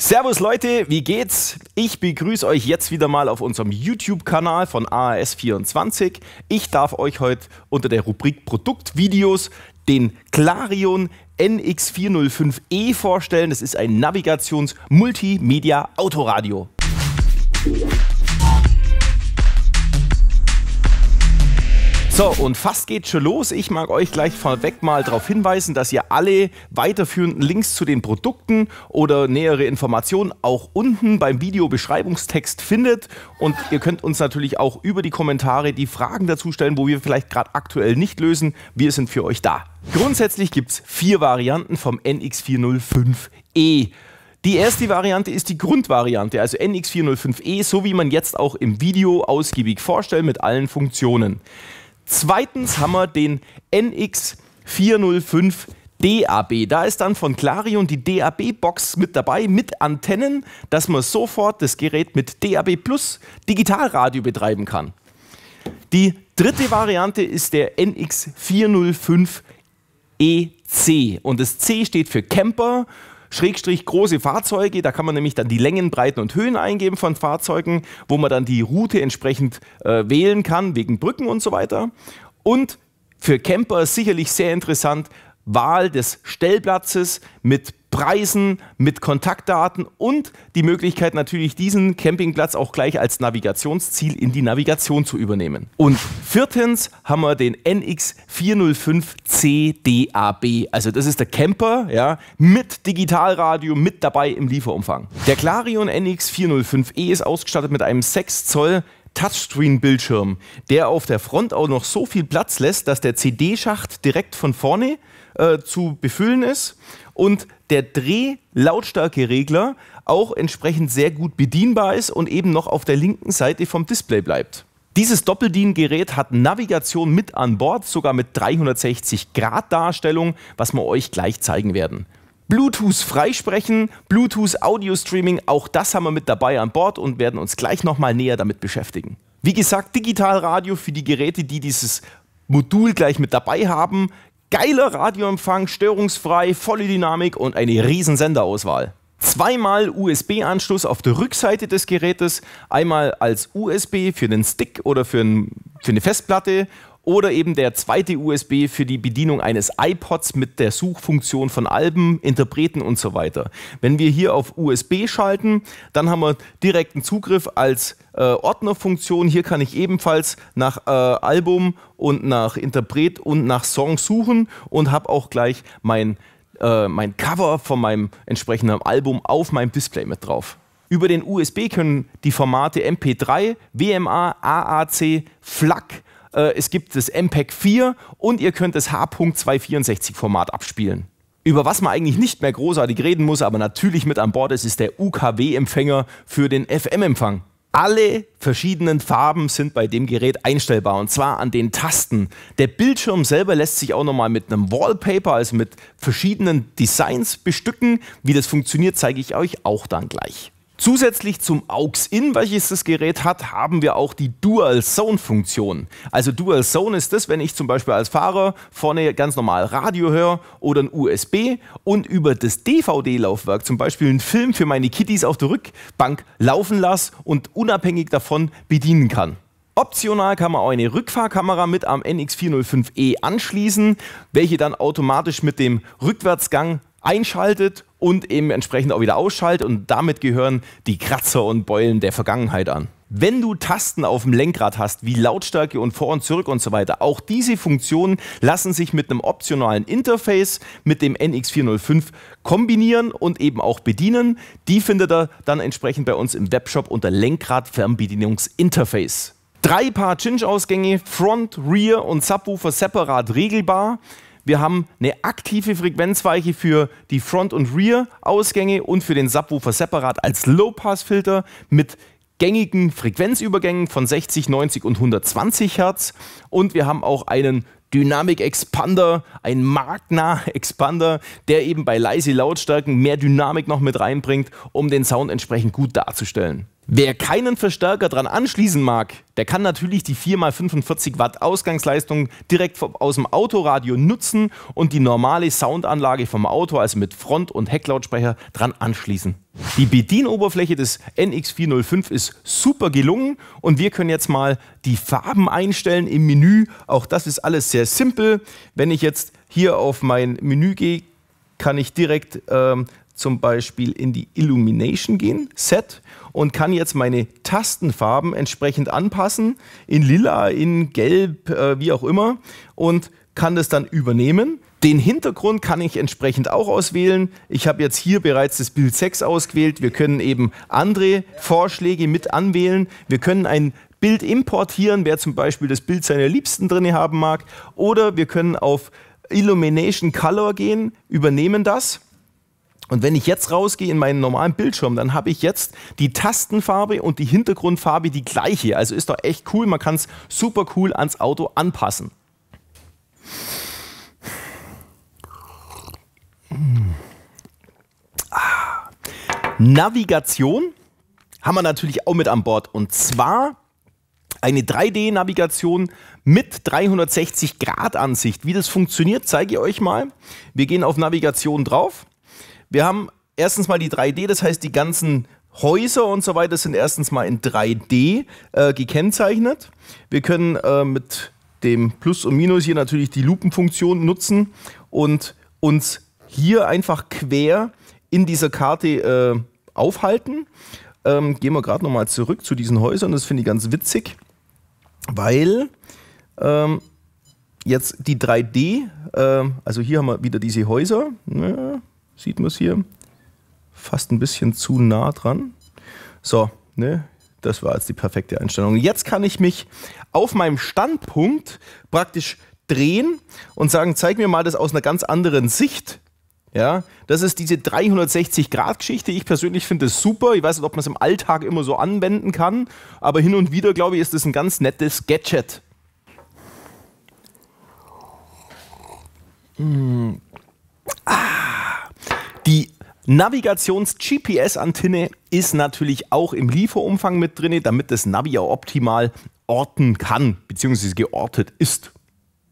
Servus Leute, wie geht's? Ich begrüße euch jetzt wieder mal auf unserem YouTube-Kanal von aas 24 Ich darf euch heute unter der Rubrik Produktvideos den Clarion NX405E vorstellen. Das ist ein Navigations-Multimedia-Autoradio. So, und fast geht's schon los. Ich mag euch gleich vorweg mal darauf hinweisen, dass ihr alle weiterführenden Links zu den Produkten oder nähere Informationen auch unten beim Videobeschreibungstext findet. Und ihr könnt uns natürlich auch über die Kommentare die Fragen dazu stellen, wo wir vielleicht gerade aktuell nicht lösen. Wir sind für euch da. Grundsätzlich gibt's vier Varianten vom NX405E. Die erste Variante ist die Grundvariante, also NX405E, so wie man jetzt auch im Video ausgiebig vorstellt mit allen Funktionen. Zweitens haben wir den NX405 DAB. Da ist dann von Clarion die DAB-Box mit dabei, mit Antennen, dass man sofort das Gerät mit DAB Plus Digitalradio betreiben kann. Die dritte Variante ist der NX405 EC und das C steht für Camper Schrägstrich große Fahrzeuge. Da kann man nämlich dann die Längen, Breiten und Höhen eingeben von Fahrzeugen, wo man dann die Route entsprechend äh, wählen kann, wegen Brücken und so weiter. Und für Camper sicherlich sehr interessant, Wahl des Stellplatzes mit Preisen, mit Kontaktdaten und die Möglichkeit natürlich, diesen Campingplatz auch gleich als Navigationsziel in die Navigation zu übernehmen. Und viertens haben wir den nx 405 CDAB. Also das ist der Camper ja, mit Digitalradio mit dabei im Lieferumfang. Der Clarion NX405E ist ausgestattet mit einem 6 Zoll Touchscreen-Bildschirm, der auf der Front auch noch so viel Platz lässt, dass der CD-Schacht direkt von vorne äh, zu befüllen ist und der Dreh-Lautstärke-Regler auch entsprechend sehr gut bedienbar ist und eben noch auf der linken Seite vom Display bleibt. Dieses DoppelDIN-Gerät hat Navigation mit an Bord, sogar mit 360-Grad-Darstellung, was wir euch gleich zeigen werden. Bluetooth freisprechen, Bluetooth Audio Streaming, auch das haben wir mit dabei an Bord und werden uns gleich nochmal näher damit beschäftigen. Wie gesagt, Digitalradio für die Geräte, die dieses Modul gleich mit dabei haben. Geiler Radioempfang, störungsfrei, volle Dynamik und eine riesen Senderauswahl. Zweimal USB-Anschluss auf der Rückseite des Gerätes, einmal als USB für den Stick oder für, ein, für eine Festplatte oder eben der zweite USB für die Bedienung eines iPods mit der Suchfunktion von Alben, Interpreten und so weiter. Wenn wir hier auf USB schalten, dann haben wir direkten Zugriff als äh, Ordnerfunktion. Hier kann ich ebenfalls nach äh, Album und nach Interpret und nach Song suchen und habe auch gleich mein, äh, mein Cover von meinem entsprechenden Album auf meinem Display mit drauf. Über den USB können die Formate MP3, WMA, AAC, FLAC äh, es gibt das MPEG 4 und ihr könnt das H.264-Format abspielen. Über was man eigentlich nicht mehr großartig reden muss, aber natürlich mit an Bord ist, ist der UKW-Empfänger für den FM-Empfang. Alle verschiedenen Farben sind bei dem Gerät einstellbar und zwar an den Tasten. Der Bildschirm selber lässt sich auch nochmal mit einem Wallpaper, also mit verschiedenen Designs bestücken. Wie das funktioniert, zeige ich euch auch dann gleich. Zusätzlich zum AUX-In, welches das Gerät hat, haben wir auch die Dual-Zone-Funktion. Also Dual-Zone ist das, wenn ich zum Beispiel als Fahrer vorne ganz normal Radio höre oder ein USB und über das DVD-Laufwerk zum Beispiel einen Film für meine Kitties auf der Rückbank laufen lasse und unabhängig davon bedienen kann. Optional kann man auch eine Rückfahrkamera mit am NX405E anschließen, welche dann automatisch mit dem Rückwärtsgang einschaltet und eben entsprechend auch wieder ausschaltet und damit gehören die Kratzer und Beulen der Vergangenheit an. Wenn du Tasten auf dem Lenkrad hast, wie Lautstärke und Vor- und Zurück und so weiter, auch diese Funktionen lassen sich mit einem optionalen Interface mit dem NX405 kombinieren und eben auch bedienen. Die findet ihr dann entsprechend bei uns im Webshop unter Lenkrad Fernbedienungsinterface. Drei Paar chinch ausgänge Front, Rear und Subwoofer separat regelbar. Wir haben eine aktive Frequenzweiche für die Front- und Rear-Ausgänge und für den Subwoofer separat als Low-Pass-Filter mit gängigen Frequenzübergängen von 60, 90 und 120 Hertz. Und wir haben auch einen Dynamic Expander, ein marktnaher Expander, der eben bei leise Lautstärken mehr Dynamik noch mit reinbringt, um den Sound entsprechend gut darzustellen. Wer keinen Verstärker dran anschließen mag, der kann natürlich die 4x45 Watt Ausgangsleistung direkt aus dem Autoradio nutzen und die normale Soundanlage vom Auto, also mit Front- und Hecklautsprecher, dran anschließen. Die Bedienoberfläche des NX405 ist super gelungen und wir können jetzt mal die Farben einstellen im Menü. Auch das ist alles sehr simpel. Wenn ich jetzt hier auf mein Menü gehe, kann ich direkt ähm, zum Beispiel in die Illumination gehen, Set, und kann jetzt meine Tastenfarben entsprechend anpassen, in lila, in gelb, äh, wie auch immer, und kann das dann übernehmen. Den Hintergrund kann ich entsprechend auch auswählen. Ich habe jetzt hier bereits das Bild 6 ausgewählt. Wir können eben andere Vorschläge mit anwählen. Wir können ein Bild importieren, wer zum Beispiel das Bild seiner Liebsten drin haben mag. Oder wir können auf Illumination Color gehen, übernehmen das und wenn ich jetzt rausgehe in meinen normalen Bildschirm, dann habe ich jetzt die Tastenfarbe und die Hintergrundfarbe die gleiche. Also ist doch echt cool, man kann es super cool ans Auto anpassen. Hm. Navigation haben wir natürlich auch mit an Bord. Und zwar eine 3D-Navigation mit 360-Grad-Ansicht. Wie das funktioniert, zeige ich euch mal. Wir gehen auf Navigation drauf wir haben erstens mal die 3D, das heißt die ganzen Häuser und so weiter sind erstens mal in 3D äh, gekennzeichnet. Wir können äh, mit dem Plus und Minus hier natürlich die Lupenfunktion nutzen und uns hier einfach quer in dieser Karte äh, aufhalten. Ähm, gehen wir gerade nochmal zurück zu diesen Häusern, das finde ich ganz witzig, weil ähm, jetzt die 3D, äh, also hier haben wir wieder diese Häuser. Ne? sieht man es hier, fast ein bisschen zu nah dran. So, ne? Das war jetzt die perfekte Einstellung. Jetzt kann ich mich auf meinem Standpunkt praktisch drehen und sagen, zeig mir mal das aus einer ganz anderen Sicht. Ja, das ist diese 360-Grad-Geschichte. Ich persönlich finde das super. Ich weiß nicht, ob man es im Alltag immer so anwenden kann, aber hin und wieder, glaube ich, ist das ein ganz nettes Gadget. Mmh. Ah. Die Navigations-GPS-Antenne ist natürlich auch im Lieferumfang mit drin, damit das Navi auch optimal orten kann, bzw. geortet ist.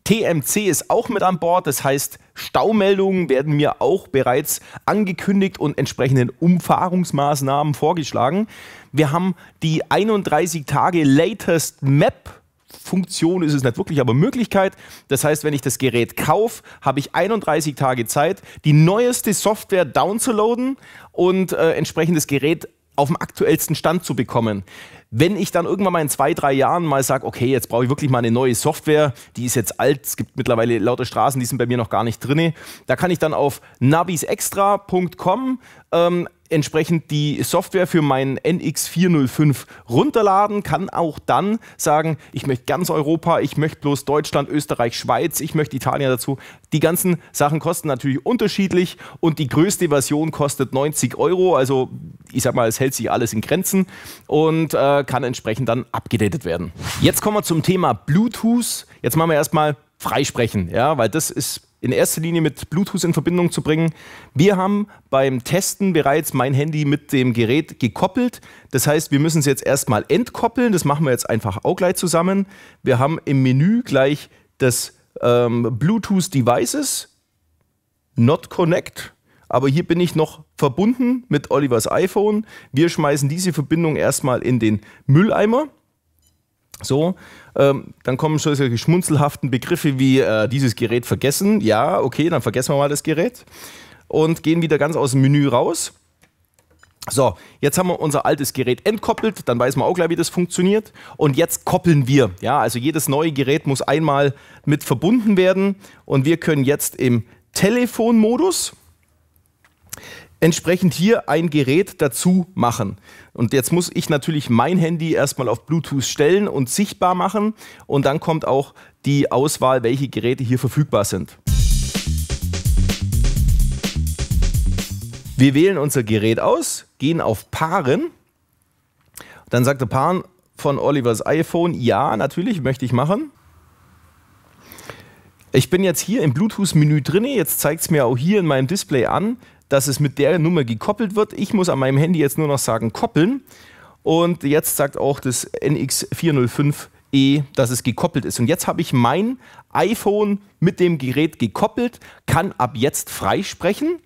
TMC ist auch mit an Bord, das heißt, Staumeldungen werden mir auch bereits angekündigt und entsprechenden Umfahrungsmaßnahmen vorgeschlagen. Wir haben die 31 Tage Latest Map Funktion ist es nicht wirklich, aber Möglichkeit. Das heißt, wenn ich das Gerät kaufe, habe ich 31 Tage Zeit, die neueste Software downzuladen und äh, entsprechendes Gerät auf dem aktuellsten Stand zu bekommen. Wenn ich dann irgendwann mal in zwei, drei Jahren mal sage, okay, jetzt brauche ich wirklich mal eine neue Software, die ist jetzt alt, es gibt mittlerweile lauter Straßen, die sind bei mir noch gar nicht drin, da kann ich dann auf navisextra.com ähm, entsprechend die Software für meinen NX405 runterladen, kann auch dann sagen, ich möchte ganz Europa, ich möchte bloß Deutschland, Österreich, Schweiz, ich möchte Italien dazu. Die ganzen Sachen kosten natürlich unterschiedlich und die größte Version kostet 90 Euro, also ich sag mal, es hält sich alles in Grenzen und äh, kann entsprechend dann abgedatet werden. Jetzt kommen wir zum Thema Bluetooth. Jetzt machen wir erstmal freisprechen, ja, weil das ist in erster Linie mit Bluetooth in Verbindung zu bringen. Wir haben beim Testen bereits mein Handy mit dem Gerät gekoppelt. Das heißt, wir müssen es jetzt erstmal entkoppeln. Das machen wir jetzt einfach auch gleich zusammen. Wir haben im Menü gleich das ähm, Bluetooth Devices, Not Connect. Aber hier bin ich noch verbunden mit Olivers iPhone. Wir schmeißen diese Verbindung erstmal in den Mülleimer. So, ähm, dann kommen schon solche schmunzelhaften Begriffe wie äh, dieses Gerät vergessen. Ja, okay, dann vergessen wir mal das Gerät und gehen wieder ganz aus dem Menü raus. So, jetzt haben wir unser altes Gerät entkoppelt, dann weiß man auch gleich, wie das funktioniert. Und jetzt koppeln wir. Ja, also jedes neue Gerät muss einmal mit verbunden werden und wir können jetzt im Telefonmodus entsprechend hier ein Gerät dazu machen. Und jetzt muss ich natürlich mein Handy erstmal auf Bluetooth stellen und sichtbar machen. Und dann kommt auch die Auswahl, welche Geräte hier verfügbar sind. Wir wählen unser Gerät aus, gehen auf Paaren. Dann sagt der Paaren von Olivers iPhone, ja, natürlich möchte ich machen. Ich bin jetzt hier im Bluetooth-Menü drin. Jetzt zeigt es mir auch hier in meinem Display an, dass es mit der Nummer gekoppelt wird. Ich muss an meinem Handy jetzt nur noch sagen, koppeln. Und jetzt sagt auch das NX405E, dass es gekoppelt ist. Und jetzt habe ich mein iPhone mit dem Gerät gekoppelt, kann ab jetzt freisprechen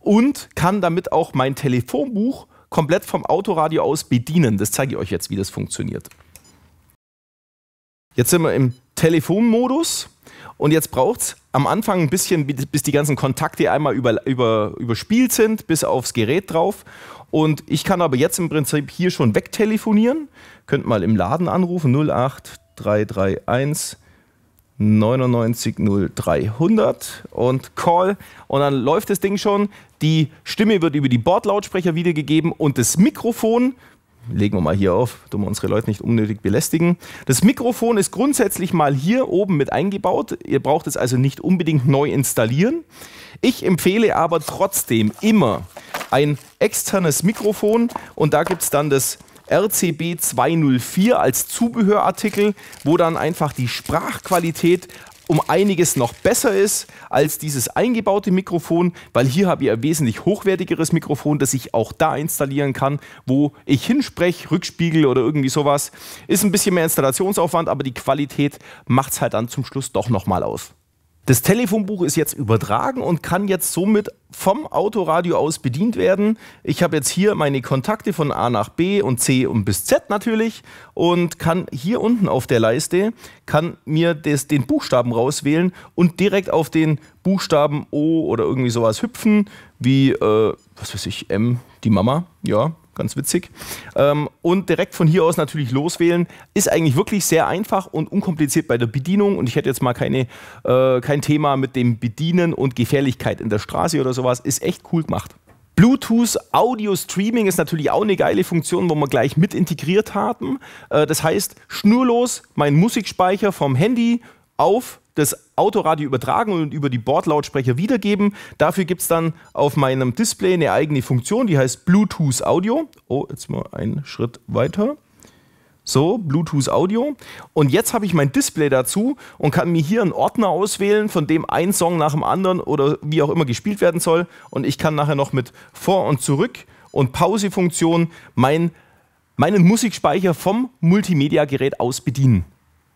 und kann damit auch mein Telefonbuch komplett vom Autoradio aus bedienen. Das zeige ich euch jetzt, wie das funktioniert. Jetzt sind wir im Telefonmodus. Und jetzt braucht es am Anfang ein bisschen, bis die ganzen Kontakte einmal über, über, überspielt sind, bis aufs Gerät drauf. Und ich kann aber jetzt im Prinzip hier schon wegtelefonieren. Könnt mal im Laden anrufen, 08331 990300 und Call und dann läuft das Ding schon. Die Stimme wird über die Bordlautsprecher wiedergegeben und das Mikrofon legen wir mal hier auf, damit wir unsere Leute nicht unnötig belästigen. Das Mikrofon ist grundsätzlich mal hier oben mit eingebaut. Ihr braucht es also nicht unbedingt neu installieren. Ich empfehle aber trotzdem immer ein externes Mikrofon und da gibt es dann das RCB 204 als Zubehörartikel, wo dann einfach die Sprachqualität um einiges noch besser ist als dieses eingebaute Mikrofon, weil hier habe ich ein wesentlich hochwertigeres Mikrofon, das ich auch da installieren kann, wo ich hinspreche, Rückspiegel oder irgendwie sowas. Ist ein bisschen mehr Installationsaufwand, aber die Qualität macht es halt dann zum Schluss doch nochmal aus. Das Telefonbuch ist jetzt übertragen und kann jetzt somit vom Autoradio aus bedient werden. Ich habe jetzt hier meine Kontakte von A nach B und C und bis Z natürlich und kann hier unten auf der Leiste kann mir das, den Buchstaben rauswählen und direkt auf den Buchstaben O oder irgendwie sowas hüpfen, wie äh, was weiß ich, M, die Mama, ja, Ganz witzig. Ähm, und direkt von hier aus natürlich loswählen. Ist eigentlich wirklich sehr einfach und unkompliziert bei der Bedienung. Und ich hätte jetzt mal keine, äh, kein Thema mit dem Bedienen und Gefährlichkeit in der Straße oder sowas. Ist echt cool gemacht. Bluetooth Audio Streaming ist natürlich auch eine geile Funktion, wo wir gleich mit integriert haben. Äh, das heißt, schnurlos mein Musikspeicher vom Handy auf das Autoradio übertragen und über die Bordlautsprecher wiedergeben. Dafür gibt es dann auf meinem Display eine eigene Funktion, die heißt Bluetooth Audio. Oh, jetzt mal einen Schritt weiter. So, Bluetooth Audio. Und jetzt habe ich mein Display dazu und kann mir hier einen Ordner auswählen, von dem ein Song nach dem anderen oder wie auch immer gespielt werden soll. Und ich kann nachher noch mit Vor- und Zurück- und Pause-Funktion mein, meinen Musikspeicher vom Multimedia-Gerät aus bedienen.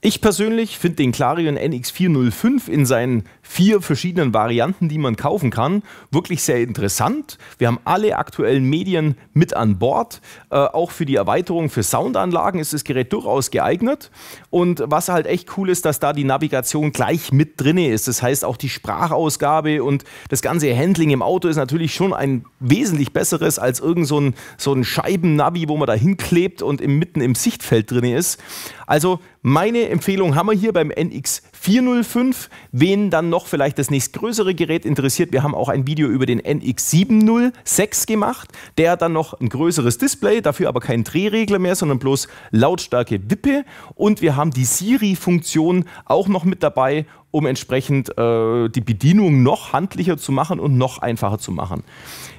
Ich persönlich finde den Clarion NX405 in seinen vier verschiedenen Varianten, die man kaufen kann, wirklich sehr interessant. Wir haben alle aktuellen Medien mit an Bord. Äh, auch für die Erweiterung für Soundanlagen ist das Gerät durchaus geeignet. Und was halt echt cool ist, dass da die Navigation gleich mit drin ist. Das heißt, auch die Sprachausgabe und das ganze Handling im Auto ist natürlich schon ein wesentlich besseres als irgend so ein, so ein Scheibennavi, wo man da hinklebt und im, mitten im Sichtfeld drin ist. Also meine Empfehlung haben wir hier beim NX405. Wen dann noch vielleicht das nächstgrößere Gerät interessiert, wir haben auch ein Video über den NX706 gemacht. Der hat dann noch ein größeres Display, dafür aber keinen Drehregler mehr, sondern bloß lautstarke Wippe. Und wir haben die Siri-Funktion auch noch mit dabei, um entsprechend äh, die Bedienung noch handlicher zu machen und noch einfacher zu machen.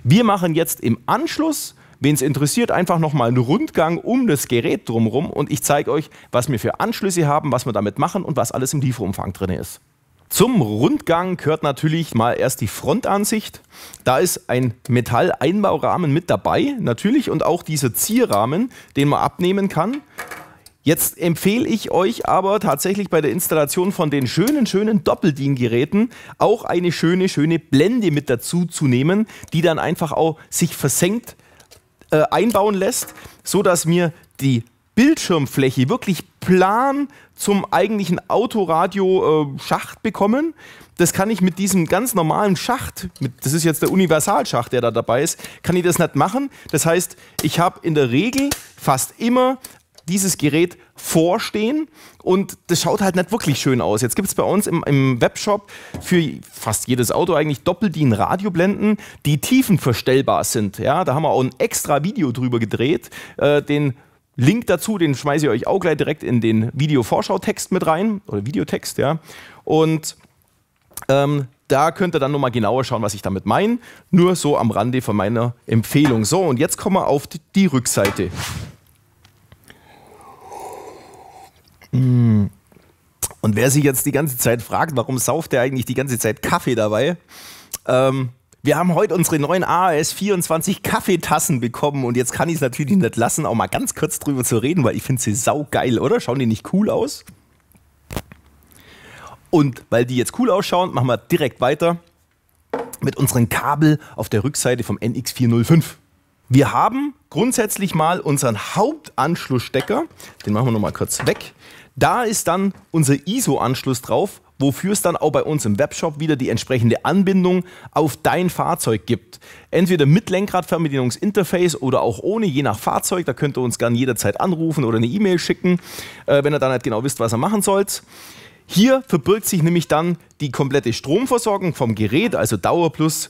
Wir machen jetzt im Anschluss Wen es interessiert, einfach nochmal einen Rundgang um das Gerät drumherum und ich zeige euch, was wir für Anschlüsse haben, was wir damit machen und was alles im Lieferumfang drin ist. Zum Rundgang gehört natürlich mal erst die Frontansicht. Da ist ein Metalleinbaurahmen mit dabei, natürlich, und auch dieser Zierrahmen, den man abnehmen kann. Jetzt empfehle ich euch aber tatsächlich bei der Installation von den schönen, schönen Doppeldiengeräten auch eine schöne, schöne Blende mit dazu zu nehmen, die dann einfach auch sich versenkt äh, einbauen lässt, sodass mir die Bildschirmfläche wirklich plan zum eigentlichen Autoradio-Schacht äh, bekommen. Das kann ich mit diesem ganz normalen Schacht, mit, das ist jetzt der Universalschacht, der da dabei ist, kann ich das nicht machen. Das heißt, ich habe in der Regel fast immer dieses Gerät vorstehen und das schaut halt nicht wirklich schön aus. Jetzt gibt es bei uns im, im, Webshop für fast jedes Auto eigentlich Doppeldien-Radioblenden, die tiefenverstellbar sind. Ja, da haben wir auch ein extra Video drüber gedreht, äh, den Link dazu, den schmeiße ich euch auch gleich direkt in den Video-Vorschau-Text mit rein, oder Videotext, ja. Und ähm, da könnt ihr dann nochmal genauer schauen, was ich damit meine. Nur so am Rande von meiner Empfehlung. So, und jetzt kommen wir auf die Rückseite. Mm. Und wer sich jetzt die ganze Zeit fragt, warum sauft der eigentlich die ganze Zeit Kaffee dabei? Ähm, wir haben heute unsere neuen AAS 24 Kaffeetassen bekommen und jetzt kann ich es natürlich nicht lassen, auch mal ganz kurz drüber zu reden, weil ich finde sie saugeil, oder? Schauen die nicht cool aus? Und weil die jetzt cool ausschauen, machen wir direkt weiter mit unserem Kabel auf der Rückseite vom NX405. Wir haben grundsätzlich mal unseren Hauptanschlussstecker, den machen wir nochmal kurz weg, da ist dann unser ISO-Anschluss drauf, wofür es dann auch bei uns im Webshop wieder die entsprechende Anbindung auf dein Fahrzeug gibt. Entweder mit Lenkradfernbedienungsinterface oder auch ohne, je nach Fahrzeug. Da könnt ihr uns gerne jederzeit anrufen oder eine E-Mail schicken, äh, wenn ihr dann halt genau wisst, was ihr machen sollt. Hier verbirgt sich nämlich dann die komplette Stromversorgung vom Gerät, also Dauer plus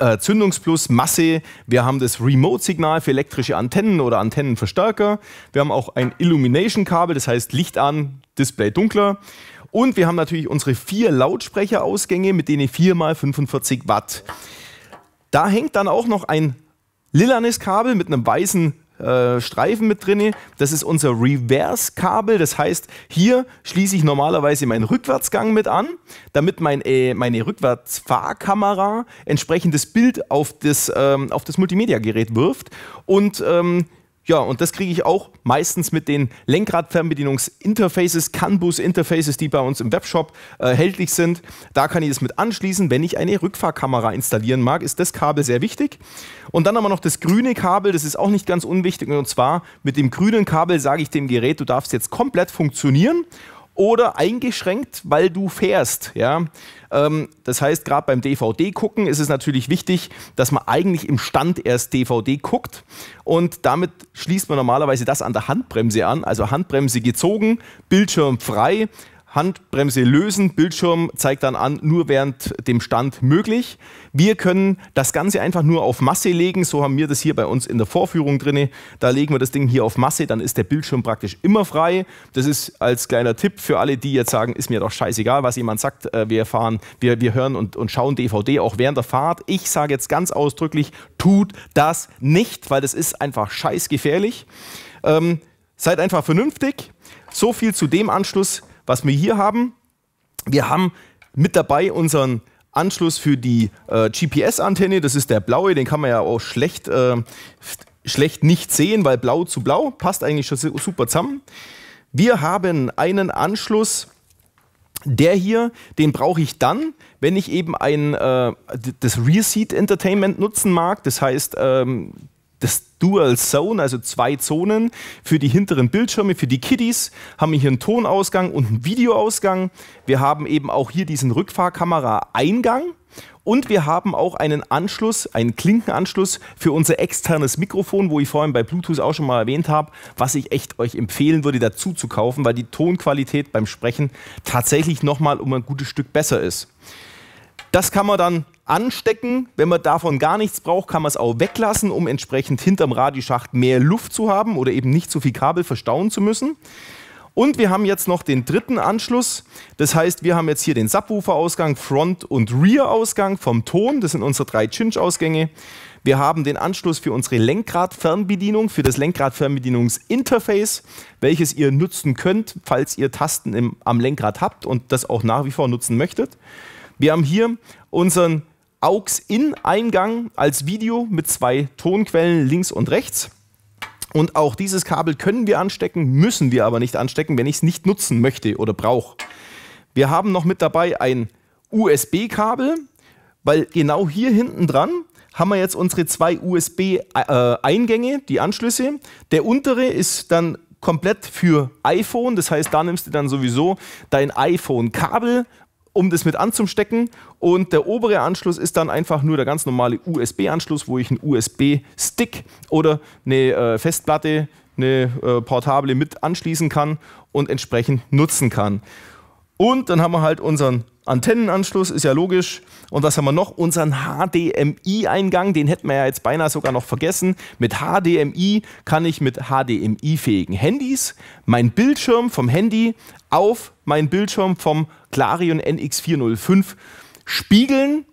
äh, Zündungsplus, Masse. Wir haben das Remote-Signal für elektrische Antennen oder Antennenverstärker. Wir haben auch ein Illumination-Kabel, das heißt Licht an, Display dunkler. Und wir haben natürlich unsere vier Lautsprecherausgänge mit denen 4 mal 45 Watt. Da hängt dann auch noch ein lilanes Kabel mit einem weißen äh, Streifen mit drin. Das ist unser Reverse-Kabel. Das heißt, hier schließe ich normalerweise meinen Rückwärtsgang mit an, damit mein, äh, meine Rückwärtsfahrkamera entsprechendes Bild auf das, ähm, auf das Multimedia-Gerät wirft. Und ähm, ja, und das kriege ich auch meistens mit den Lenkradfernbedienungsinterfaces, CAN-Bus-Interfaces, die bei uns im Webshop äh, erhältlich sind. Da kann ich es mit anschließen. Wenn ich eine Rückfahrkamera installieren mag, ist das Kabel sehr wichtig. Und dann haben wir noch das grüne Kabel, das ist auch nicht ganz unwichtig. Und zwar mit dem grünen Kabel sage ich dem Gerät, du darfst jetzt komplett funktionieren oder eingeschränkt, weil du fährst. Ja? Ähm, das heißt, gerade beim DVD-Gucken ist es natürlich wichtig, dass man eigentlich im Stand erst DVD guckt und damit schließt man normalerweise das an der Handbremse an, also Handbremse gezogen, Bildschirm frei, Handbremse lösen, Bildschirm zeigt dann an, nur während dem Stand möglich. Wir können das Ganze einfach nur auf Masse legen, so haben wir das hier bei uns in der Vorführung drin. Da legen wir das Ding hier auf Masse, dann ist der Bildschirm praktisch immer frei. Das ist als kleiner Tipp für alle, die jetzt sagen, ist mir doch scheißegal, was jemand sagt, äh, wir fahren, wir, wir hören und, und schauen DVD auch während der Fahrt. Ich sage jetzt ganz ausdrücklich, tut das nicht, weil das ist einfach scheißgefährlich. Ähm, seid einfach vernünftig. So viel zu dem Anschluss. Was wir hier haben, wir haben mit dabei unseren Anschluss für die äh, GPS-Antenne. Das ist der blaue, den kann man ja auch schlecht, äh, schlecht nicht sehen, weil blau zu blau passt eigentlich schon super zusammen. Wir haben einen Anschluss, der hier, den brauche ich dann, wenn ich eben ein, äh, das Rear Seat Entertainment nutzen mag. Das heißt, ähm, das Dual Zone, also zwei Zonen für die hinteren Bildschirme, für die Kiddies, haben wir hier einen Tonausgang und einen Videoausgang. Wir haben eben auch hier diesen Rückfahrkamera-Eingang. Und wir haben auch einen Anschluss, einen Klinkenanschluss für unser externes Mikrofon, wo ich vorhin bei Bluetooth auch schon mal erwähnt habe, was ich echt euch empfehlen würde, dazu zu kaufen, weil die Tonqualität beim Sprechen tatsächlich nochmal um ein gutes Stück besser ist. Das kann man dann anstecken. Wenn man davon gar nichts braucht, kann man es auch weglassen, um entsprechend hinterm Radioschacht mehr Luft zu haben oder eben nicht zu viel Kabel verstauen zu müssen. Und wir haben jetzt noch den dritten Anschluss. Das heißt, wir haben jetzt hier den Subwoofer-Ausgang, Front- und Rear-Ausgang vom Ton. Das sind unsere drei chinch ausgänge Wir haben den Anschluss für unsere Lenkradfernbedienung, für das Lenkradfernbedienungsinterface, welches ihr nutzen könnt, falls ihr Tasten im, am Lenkrad habt und das auch nach wie vor nutzen möchtet. Wir haben hier unseren AUX-In-Eingang als Video mit zwei Tonquellen links und rechts. Und auch dieses Kabel können wir anstecken, müssen wir aber nicht anstecken, wenn ich es nicht nutzen möchte oder brauche. Wir haben noch mit dabei ein USB-Kabel, weil genau hier hinten dran haben wir jetzt unsere zwei USB-Eingänge, äh, die Anschlüsse. Der untere ist dann komplett für iPhone. Das heißt, da nimmst du dann sowieso dein iPhone-Kabel um das mit anzustecken. Und der obere Anschluss ist dann einfach nur der ganz normale USB-Anschluss, wo ich einen USB-Stick oder eine äh, Festplatte, eine äh, portable mit anschließen kann und entsprechend nutzen kann. Und dann haben wir halt unseren Antennenanschluss ist ja logisch. Und was haben wir noch? Unseren HDMI-Eingang, den hätten wir ja jetzt beinahe sogar noch vergessen. Mit HDMI kann ich mit HDMI-fähigen Handys meinen Bildschirm vom Handy auf meinen Bildschirm vom Clarion NX405 spiegeln.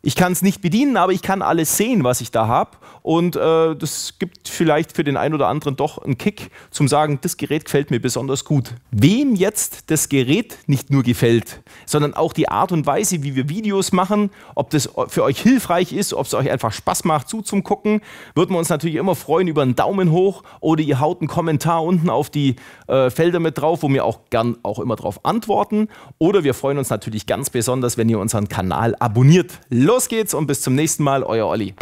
Ich kann es nicht bedienen, aber ich kann alles sehen, was ich da habe. Und äh, das gibt vielleicht für den einen oder anderen doch einen Kick zum Sagen, das Gerät gefällt mir besonders gut. Wem jetzt das Gerät nicht nur gefällt, sondern auch die Art und Weise, wie wir Videos machen, ob das für euch hilfreich ist, ob es euch einfach Spaß macht zuzugucken, würden wir uns natürlich immer freuen über einen Daumen hoch oder ihr haut einen Kommentar unten auf die äh, Felder mit drauf, wo wir auch gern auch immer drauf antworten. Oder wir freuen uns natürlich ganz besonders, wenn ihr unseren Kanal abonniert. Los geht's und bis zum nächsten Mal, euer Olli.